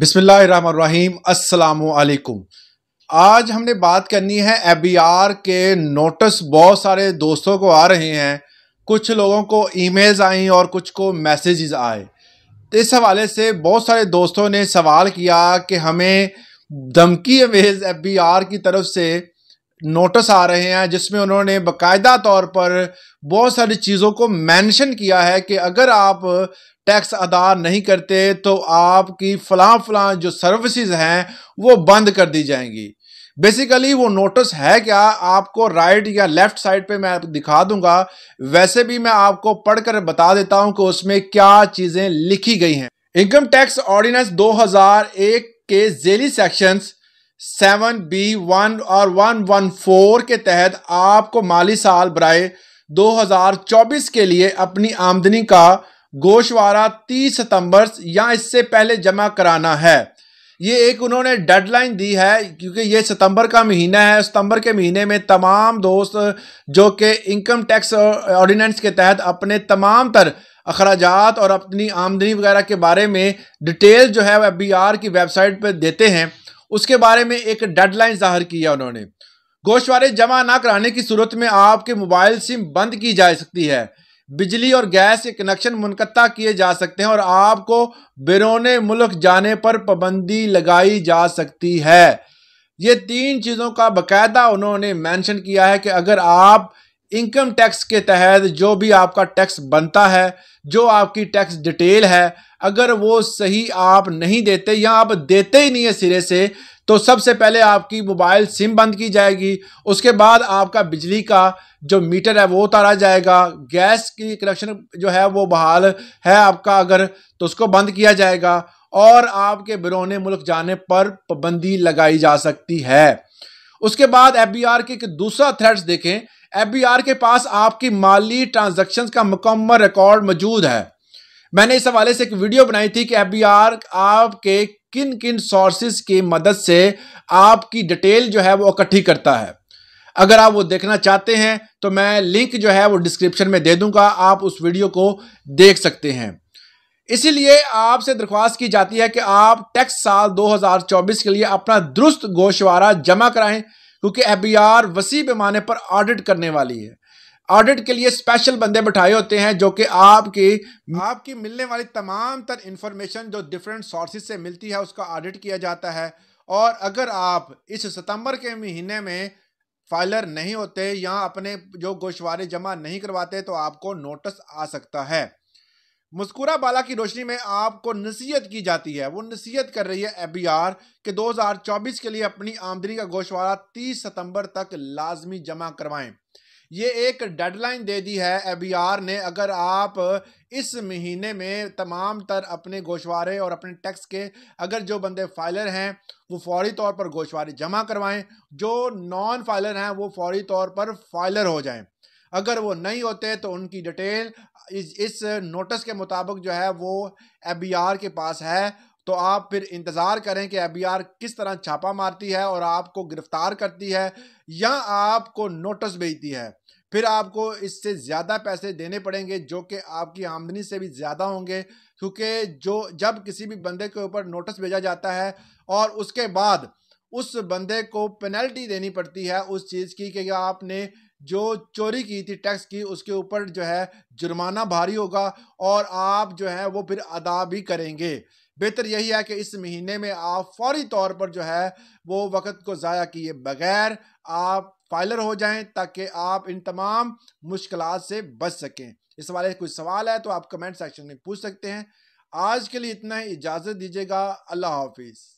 बिस्मिल्लाहिर्रहमानिर्रहीम अस्सलामुअलैकुम आज हमने बात करनी है एबीआर के नोटिस बहुत सारे दोस्तों को आ रहे हैं कुछ लोगों को ईमेल्स आई और कुछ को मैसेजेस आए इस हवाले से बहुत सारे दोस्तों ने सवाल किया कि हमें धमकी अवेज एफबीआर की तरफ से नोटिस आ रहे हैं जिसमें उन्होंने बकायदा तौर पर बहुत सारी चीज़ों को मेंशन किया है कि अगर आप टैक्स अदा नहीं करते तो आपकी फलां फलां जो सर्विसेज हैं वो बंद कर दी जाएंगी बेसिकली वो नोटिस है क्या आपको राइट या लेफ्ट साइड पे मैं दिखा दूंगा वैसे भी मैं आपको पढ़कर बता देता हूं कि उसमें क्या चीज़ें लिखी गई हैं इनकम टैक्स ऑर्डिनेंस 2001 के जेली सेक्शंस सेवन बी वन और वन वन फोर के तहत आपको माली साल बरए 2024 के लिए अपनी आमदनी का गोशवारा 30 सितंबर या इससे पहले जमा कराना है ये एक उन्होंने डेडलाइन दी है क्योंकि ये सितंबर का महीना है सितंबर के महीने में तमाम दोस्त जो कि इनकम टैक्स ऑर्डिनेंस के तहत अपने तमाम तर अखराज और अपनी आमदनी वगैरह के बारे में डिटेल जो है वह बी आर की वेबसाइट पर देते हैं उसके बारे में एक डेडलाइन जाहिर किया उन्होंने गोशवारे जमा ना कराने की सूरत में आपके मोबाइल सिम बंद की जा सकती है बिजली और गैस के कनेक्शन मुनकता किए जा सकते हैं और आपको बिरौने मुल्क जाने पर पाबंदी लगाई जा सकती है ये तीन चीज़ों का बाकायदा उन्होंने मेंशन किया है कि अगर आप इनकम टैक्स के तहत जो भी आपका टैक्स बनता है जो आपकी टैक्स डिटेल है अगर वो सही आप नहीं देते या आप देते ही नहीं है सिरे से तो सबसे पहले आपकी मोबाइल सिम बंद की जाएगी उसके बाद आपका बिजली का जो मीटर है वो उतारा जाएगा गैस की कनेक्शन जो है वो बहाल है आपका अगर तो उसको बंद किया जाएगा और आपके बिरौने मुल्क जाने पर पाबंदी लगाई जा सकती है उसके बाद एफ बी आर के दूसरा थ्रेड्स देखें एफ बी आर के पास आपकी माली ट्रांजेक्शन का मुकम्मल रिकॉर्ड मौजूद है मैंने इस हवाले से एक वीडियो बनाई थी कि एफ बी आर आपके किन किन सोर्सेज की मदद से आपकी डिटेल जो है वो इकट्ठी करता है अगर आप वो देखना चाहते हैं तो मैं लिंक जो है वो डिस्क्रिप्शन में दे दूंगा आप उस वीडियो को देख सकते हैं इसीलिए आपसे दरख्वास्त की जाती है कि आप टैक्स साल 2024 के लिए अपना दुरुस्त गोशवारा जमा कराएं क्योंकि एफ वसी पैमाने पर ऑडिट करने वाली है ऑडिट के लिए स्पेशल बंदे बैठाए होते हैं जो कि आपकी हम्म। आपकी मिलने वाली तमाम तर इंफॉर्मेशन जो डिफरेंट सोर्सेज से मिलती है उसका ऑडिट किया जाता है और अगर आप इस सितंबर के महीने में फाइलर नहीं होते या अपने जो गोशवारे जमा नहीं करवाते तो आपको नोटिस आ सकता है मुस्कुरा बाला की रोशनी में आपको नसीहत की जाती है वो नसीहत कर रही है एबीआर कि 2024 के लिए अपनी आमदनी का गोशवारा 30 सितंबर तक लाजमी जमा करवाएं ये एक डेडलाइन दे दी है एबीआर ने अगर आप इस महीने में तमाम तर अपने गोशवारे और अपने टैक्स के अगर जो बंदे फाइलर हैं वो फौरी तौर पर गोशवारे जमा करवाएं जो नॉन फाइलर हैं वो फौरी तौर पर फाइलर हो जाएं अगर वो नहीं होते तो उनकी डिटेल इस, इस नोटिस के मुताबिक जो है वो एबीआर के पास है तो आप फिर इंतज़ार करें कि एफ किस तरह छापा मारती है और आपको गिरफ्तार करती है या आपको नोटिस भेजती है फिर आपको इससे ज़्यादा पैसे देने पड़ेंगे जो कि आपकी आमदनी से भी ज़्यादा होंगे क्योंकि जो जब किसी भी बंदे के ऊपर नोटिस भेजा जाता है और उसके बाद उस बंदे को पेनल्टी देनी पड़ती है उस चीज़ की कि आपने जो चोरी की थी टैक्स की उसके ऊपर जो है जुर्माना भारी होगा और आप जो है वो फिर अदा भी करेंगे बेहतर यही है कि इस महीने में आप फौरी तौर पर जो है वो वक्त को ज़ाया किए बगैर आप फाइलर हो जाएं ताकि आप इन तमाम मुश्किल से बच सकें इस वाले कोई सवाल है तो आप कमेंट सेक्शन में पूछ सकते हैं आज के लिए इतना ही इजाज़त दीजिएगा अल्लाह हाफिज़